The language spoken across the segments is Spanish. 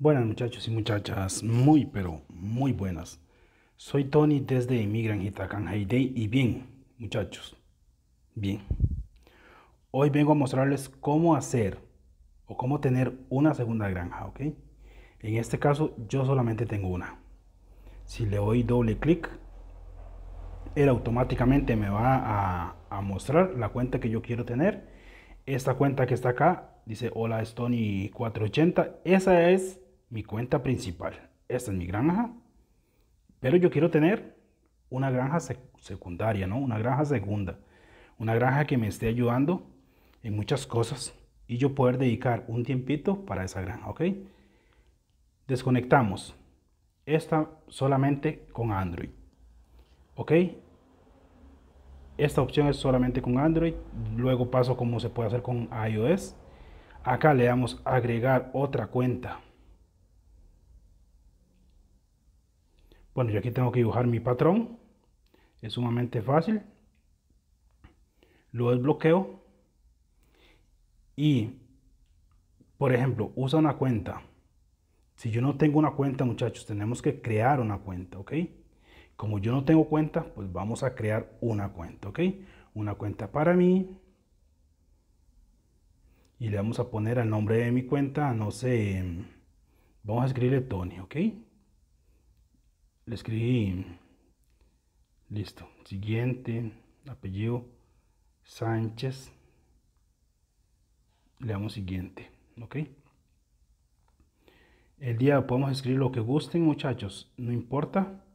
Buenas muchachos y muchachas, muy pero muy buenas. Soy Tony desde Emigran Hitacan Hayday y bien, muchachos, bien. Hoy vengo a mostrarles cómo hacer o cómo tener una segunda granja, ¿ok? En este caso yo solamente tengo una. Si le doy doble clic, él automáticamente me va a, a mostrar la cuenta que yo quiero tener. Esta cuenta que está acá dice hola es Tony 480. Esa es mi cuenta principal. Esta es mi granja, pero yo quiero tener una granja secundaria, ¿no? Una granja segunda, una granja que me esté ayudando en muchas cosas y yo poder dedicar un tiempito para esa granja, ¿ok? Desconectamos esta solamente con Android, ¿ok? Esta opción es solamente con Android, luego paso como se puede hacer con iOS. Acá le damos agregar otra cuenta Bueno, yo aquí tengo que dibujar mi patrón. Es sumamente fácil. Lo desbloqueo. Y, por ejemplo, usa una cuenta. Si yo no tengo una cuenta, muchachos, tenemos que crear una cuenta, ¿ok? Como yo no tengo cuenta, pues vamos a crear una cuenta, ¿ok? Una cuenta para mí. Y le vamos a poner el nombre de mi cuenta, no sé, vamos a escribirle Tony, ¿ok? le escribí listo siguiente apellido Sánchez le damos siguiente ok el día podemos escribir lo que gusten muchachos no importa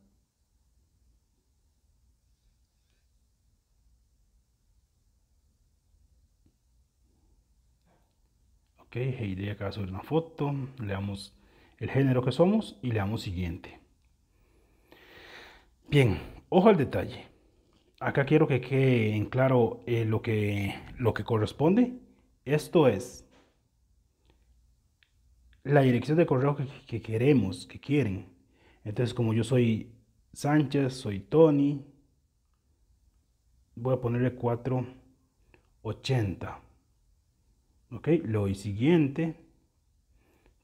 ok hey, acá sobre una foto le damos el género que somos y le damos siguiente Bien, ojo al detalle. Acá quiero que quede en claro eh, lo, que, lo que corresponde. Esto es la dirección de correo que, que queremos, que quieren. Entonces, como yo soy Sánchez, soy Tony, voy a ponerle 480. Ok, le doy siguiente,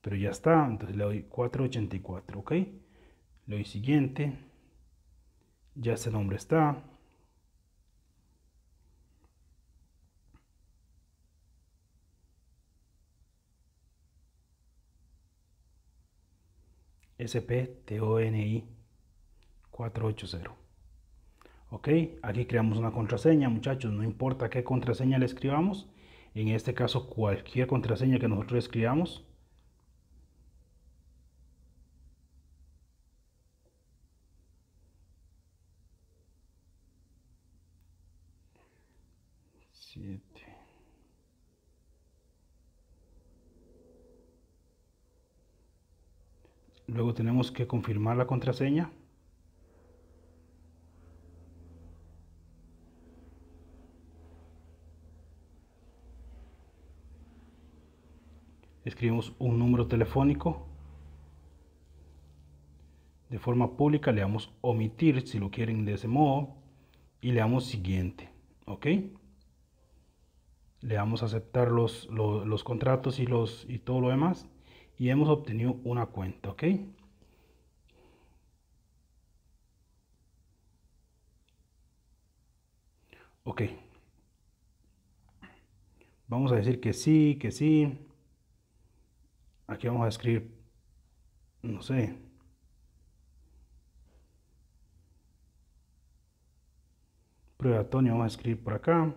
pero ya está, entonces le doy 484. Ok, le doy siguiente. Ya ese nombre está. SPTONI 480. Ok, aquí creamos una contraseña, muchachos. No importa qué contraseña le escribamos. En este caso, cualquier contraseña que nosotros escribamos Luego tenemos que confirmar la contraseña. Escribimos un número telefónico. De forma pública le damos omitir si lo quieren de ese modo. Y le damos siguiente. ¿Ok? Le damos aceptar los, los contratos y, los, y todo lo demás y hemos obtenido una cuenta ok ok vamos a decir que sí que sí aquí vamos a escribir no sé prueba Tony vamos a escribir por acá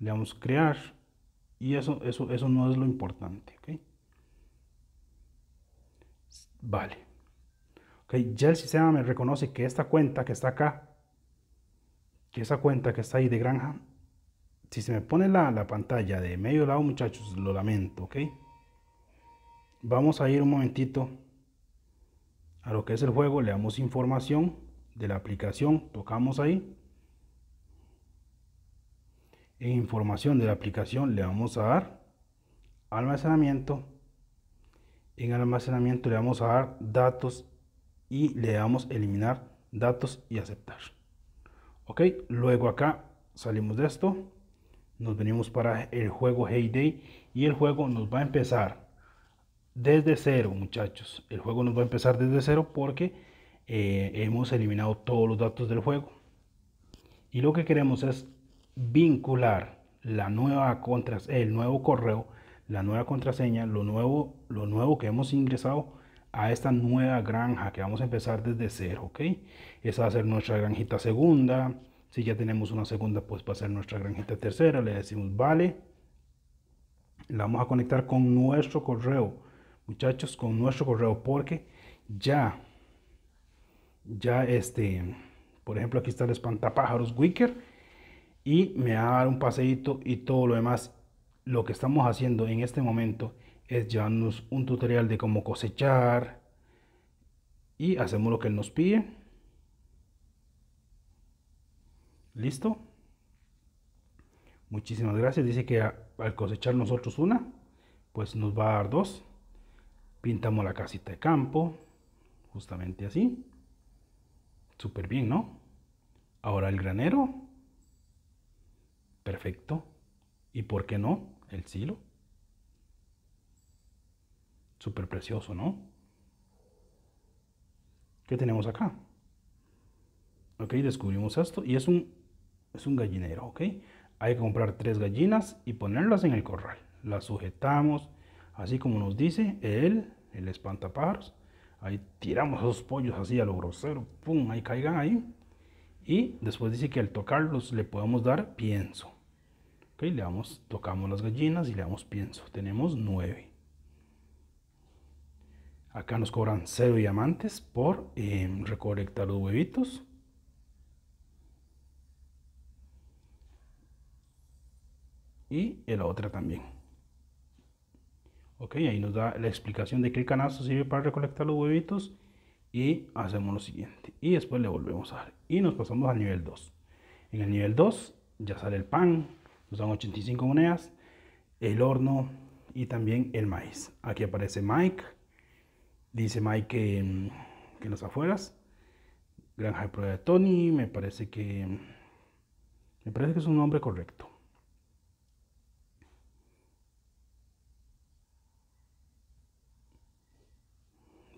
le damos crear y eso eso eso no es lo importante ok vale. Okay, ya el sistema me reconoce que esta cuenta que está acá, que esa cuenta que está ahí de granja, si se me pone la, la pantalla de medio lado, muchachos, lo lamento, ¿ok? Vamos a ir un momentito a lo que es el juego, le damos información de la aplicación, tocamos ahí. En información de la aplicación le vamos a dar almacenamiento en almacenamiento le vamos a dar datos y le damos eliminar datos y aceptar ok luego acá salimos de esto nos venimos para el juego heyday y el juego nos va a empezar desde cero muchachos el juego nos va a empezar desde cero porque eh, hemos eliminado todos los datos del juego y lo que queremos es vincular la nueva contraseña el nuevo correo la nueva contraseña lo nuevo lo nuevo que hemos ingresado a esta nueva granja que vamos a empezar desde cero, ¿ok? Esa va a ser nuestra granjita segunda. Si ya tenemos una segunda, pues va a ser nuestra granjita tercera. Le decimos, vale. La vamos a conectar con nuestro correo, muchachos, con nuestro correo, porque ya, ya este, por ejemplo, aquí está el espantapájaros Wicker y me va a dar un paseito... y todo lo demás. Lo que estamos haciendo en este momento es llevarnos un tutorial de cómo cosechar y hacemos lo que él nos pide. ¿Listo? Muchísimas gracias. Dice que al cosechar nosotros una, pues nos va a dar dos. Pintamos la casita de campo, justamente así. Súper bien, ¿no? Ahora el granero. Perfecto. ¿Y por qué no? El silo. Súper precioso, ¿no? ¿Qué tenemos acá? Ok, descubrimos esto y es un, un gallinero, ok. Hay que comprar tres gallinas y ponerlas en el corral. Las sujetamos, así como nos dice él, el espantapájaros. Ahí tiramos los pollos así a lo grosero, pum, ahí caigan ahí. Y después dice que al tocarlos le podemos dar pienso. Ok, le damos, tocamos las gallinas y le damos pienso. Tenemos nueve. Acá nos cobran 0 diamantes por em, recolectar los huevitos. Y en la otra también. Ok, ahí nos da la explicación de que el canasto sirve para recolectar los huevitos. Y hacemos lo siguiente. Y después le volvemos a dar. Y nos pasamos al nivel 2. En el nivel 2 ya sale el pan. Nos dan 85 monedas. El horno y también el maíz. Aquí aparece Mike Dice Mike mm, que, en las afueras. Granja de prueba de Tony. Me parece que. Mm, me parece que es un nombre correcto.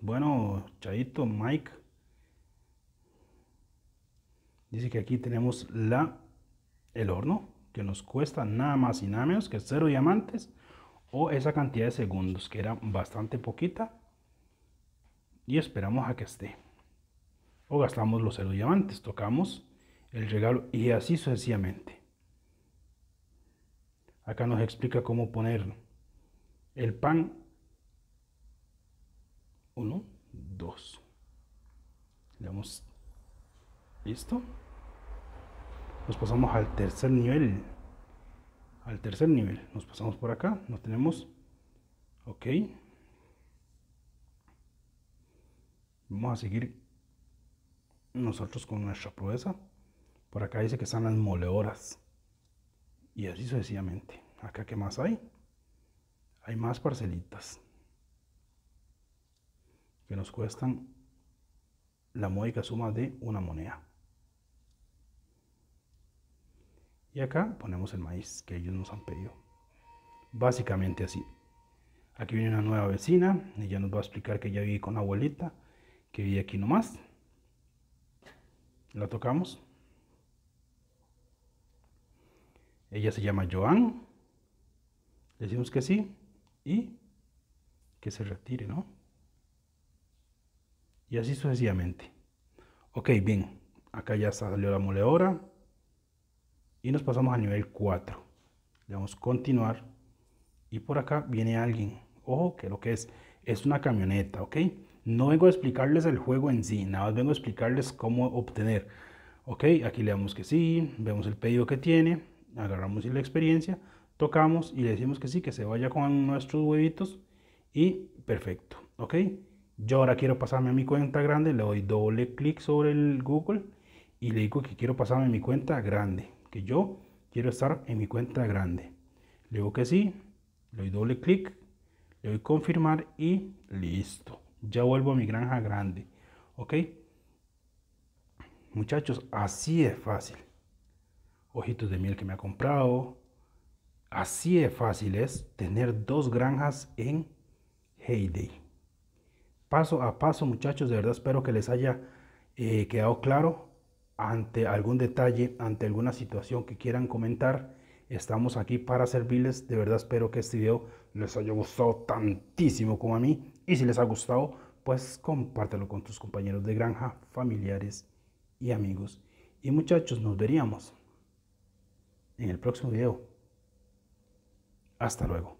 Bueno, Chaito, Mike. Dice que aquí tenemos la, el horno, que nos cuesta nada más y nada menos que cero diamantes o esa cantidad de segundos, que era bastante poquita y esperamos a que esté. O gastamos los cero diamantes, tocamos el regalo y así sucesivamente. Acá nos explica cómo poner el pan. Uno, dos. Le damos listo. Nos pasamos al tercer nivel. Al tercer nivel. Nos pasamos por acá. Nos tenemos. Ok. Vamos a seguir nosotros con nuestra proeza. Por acá dice que están las moleoras Y así sucesivamente. Acá, ¿qué más hay? Hay más parcelitas que nos cuestan la módica suma de una moneda. Y acá ponemos el maíz que ellos nos han pedido. Básicamente así. Aquí viene una nueva vecina, ella nos va a explicar que ya vive con abuelita que vive aquí nomás. La tocamos. Ella se llama Joan. decimos que sí y que se retire, ¿no? Y así sucesivamente. Ok, bien. Acá ya salió la moledora. Y nos pasamos a nivel 4. Le damos continuar. Y por acá viene alguien. Ojo que lo que es, es una camioneta, ¿ok? No vengo a explicarles el juego en sí, nada más vengo a explicarles cómo obtener. Ok, aquí le damos que sí, vemos el pedido que tiene, agarramos la experiencia, tocamos y le decimos que sí, que se vaya con nuestros huevitos y perfecto. Ok, yo ahora quiero pasarme a mi cuenta grande, le doy doble clic sobre el Google y le digo que quiero pasarme a mi cuenta grande, que yo quiero estar en mi cuenta grande. Le digo que sí, le doy doble clic, le doy confirmar y listo. Ya vuelvo a mi granja grande. ¿Ok? Muchachos, así es fácil. Ojitos de miel que me ha comprado. Así es fácil es tener dos granjas en Heyday. Paso a paso, muchachos, de verdad espero que les haya eh, quedado claro ante algún detalle, ante alguna situación que quieran comentar Estamos aquí para servirles. De verdad espero que este video les haya gustado tantísimo como a mí. Y si les ha gustado, pues compártelo con tus compañeros de granja, familiares y amigos. Y muchachos, nos veríamos en el próximo video. Hasta luego.